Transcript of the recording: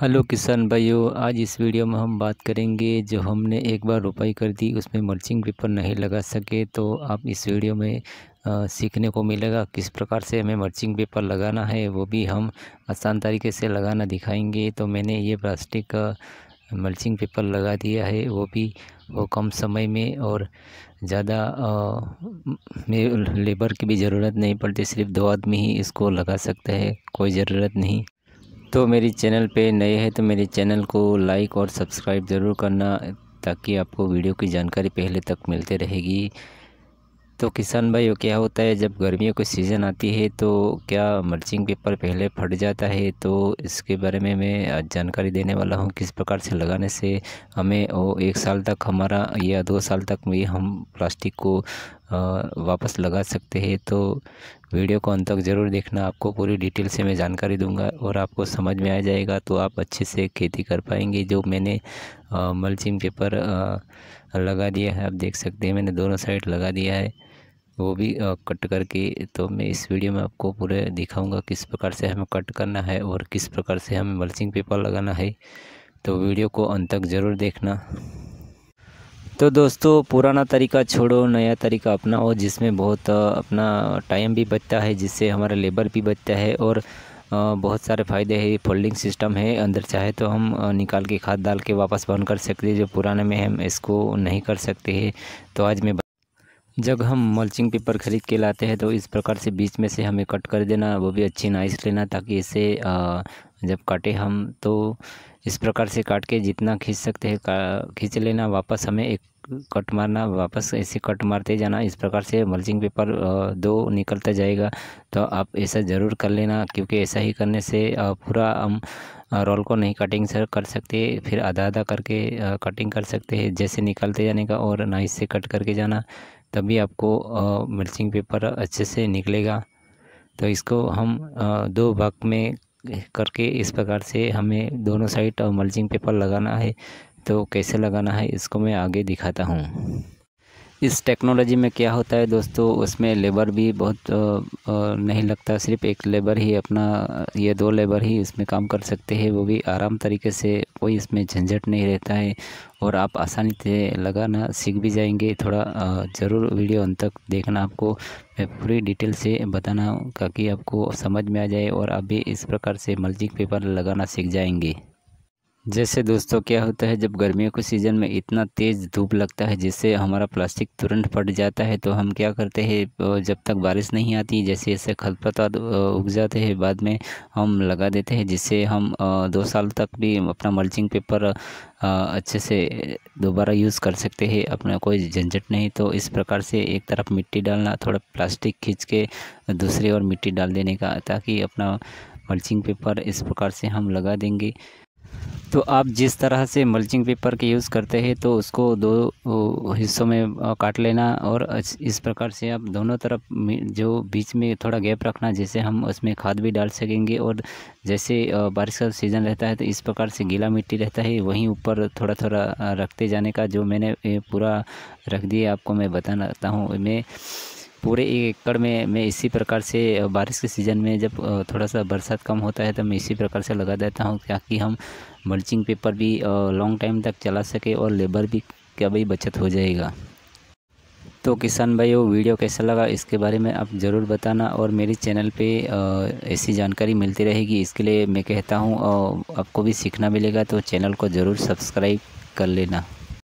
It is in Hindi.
हेलो किसान भाइयों आज इस वीडियो में हम बात करेंगे जो हमने एक बार रोपाई कर दी उसमें मर्चिंग पेपर नहीं लगा सके तो आप इस वीडियो में आ, सीखने को मिलेगा किस प्रकार से हमें मर्चिंग पेपर लगाना है वो भी हम आसान तरीके से लगाना दिखाएंगे तो मैंने ये प्लास्टिक का मल्चिंग पेपर लगा दिया है वो भी वो कम समय में और ज़्यादा लेबर की भी ज़रूरत नहीं पड़ती सिर्फ दो आदमी ही इसको लगा सकते हैं कोई ज़रूरत नहीं तो मेरी चैनल पे नए हैं तो मेरे चैनल को लाइक और सब्सक्राइब ज़रूर करना ताकि आपको वीडियो की जानकारी पहले तक मिलते रहेगी तो किसान भाइयों क्या होता है जब गर्मियों की सीज़न आती है तो क्या मर्चिंग पेपर पहले फट जाता है तो इसके बारे में मैं आज जानकारी देने वाला हूँ किस प्रकार से लगाने से हमें वो एक साल तक हमारा या दो साल तक भी हम प्लास्टिक को वापस लगा सकते हैं तो वीडियो को अंत तक ज़रूर देखना आपको पूरी डिटेल से मैं जानकारी दूंगा और आपको समझ में आ जाएगा तो आप अच्छे से खेती कर पाएंगे जो मैंने मल्चिंग पेपर लगा दिया है आप देख सकते हैं मैंने दोनों साइड लगा दिया है वो भी कट करके तो मैं इस वीडियो में आपको पूरे दिखाऊंगा किस प्रकार से हमें कट करना है और किस प्रकार से हमें मल्चिंग पेपर लगाना है तो वीडियो को अंत तक ज़रूर देखना तो दोस्तों पुराना तरीका छोड़ो नया तरीका अपनाओ जिसमें बहुत अपना टाइम भी बचता है जिससे हमारा लेबर भी बचता है और बहुत सारे फ़ायदे है फोल्डिंग सिस्टम है अंदर चाहे तो हम निकाल के खाद डाल के वापस बंद कर सकते हैं जो पुराने में हम इसको नहीं कर सकते हैं तो आज मैं जब हम मल्चिंग पेपर खरीद के लाते हैं तो इस प्रकार से बीच में से हमें कट कर देना वो भी अच्छी नाइस लेना ताकि इसे जब काटे हम तो इस प्रकार से काट के जितना खींच सकते हैं खींच लेना वापस हमें एक कट मारना वापस ऐसे कट मारते जाना इस प्रकार से मल्चिंग पेपर दो निकलता जाएगा तो आप ऐसा ज़रूर कर लेना क्योंकि ऐसा ही करने से पूरा हम रोल को नहीं कटिंग सर कर सकते फिर आधा आधा करके कटिंग कर सकते हैं जैसे निकलते जाने का और ना इससे कट करके जाना तभी आपको मल्चिंग पेपर अच्छे से निकलेगा तो इसको हम दो भाग में करके इस प्रकार से हमें दोनों साइड और पेपर लगाना है तो कैसे लगाना है इसको मैं आगे दिखाता हूँ इस टेक्नोलॉजी में क्या होता है दोस्तों उसमें लेबर भी बहुत नहीं लगता सिर्फ एक लेबर ही अपना ये दो लेबर ही इसमें काम कर सकते हैं वो भी आराम तरीके से कोई इसमें झंझट नहीं रहता है और आप आसानी से लगाना सीख भी जाएंगे थोड़ा ज़रूर वीडियो अंत तक देखना आपको मैं पूरी डिटेल से बताना ताकि आपको समझ में आ जाए और आप भी इस प्रकार से मल्टी पेपर लगाना सीख जाएंगे जैसे दोस्तों क्या होता है जब गर्मियों के सीज़न में इतना तेज़ धूप लगता है जिससे हमारा प्लास्टिक तुरंत फट जाता है तो हम क्या करते हैं जब तक बारिश नहीं आती जैसे जैसे खलपतवार उग जाते हैं बाद में हम लगा देते हैं जिससे हम दो साल तक भी अपना मल्चिंग पेपर अच्छे से दोबारा यूज़ कर सकते हैं अपना कोई झंझट नहीं तो इस प्रकार से एक तरफ मिट्टी डालना थोड़ा प्लास्टिक खींच के दूसरी ओर मिट्टी डाल देने का ताकि अपना मल्चिंग पेपर इस प्रकार से हम लगा देंगे तो आप जिस तरह से मल्चिंग पेपर के यूज़ करते हैं तो उसको दो हिस्सों में काट लेना और इस प्रकार से आप दोनों तरफ जो बीच में थोड़ा गैप रखना जैसे हम उसमें खाद भी डाल सकेंगे और जैसे बारिश का सीज़न रहता है तो इस प्रकार से गीला मिट्टी रहता है वहीं ऊपर थोड़ा थोड़ा रखते जाने का जो मैंने पूरा रख दिया आपको मैं बताना हूँ मैं पूरे एकड़ में मैं इसी प्रकार से बारिश के सीज़न में जब थोड़ा सा बरसात कम होता है तो मैं इसी प्रकार से लगा देता हूँ ताकि हम मल्चिंग पेपर भी लॉन्ग टाइम तक चला सके और लेबर भी क्या भाई बचत हो जाएगा तो किसान भाइयों वीडियो कैसा लगा इसके बारे में आप ज़रूर बताना और मेरे चैनल पे ऐसी जानकारी मिलती रहेगी इसके लिए मैं कहता हूँ आपको भी सीखना मिलेगा तो चैनल को ज़रूर सब्सक्राइब कर लेना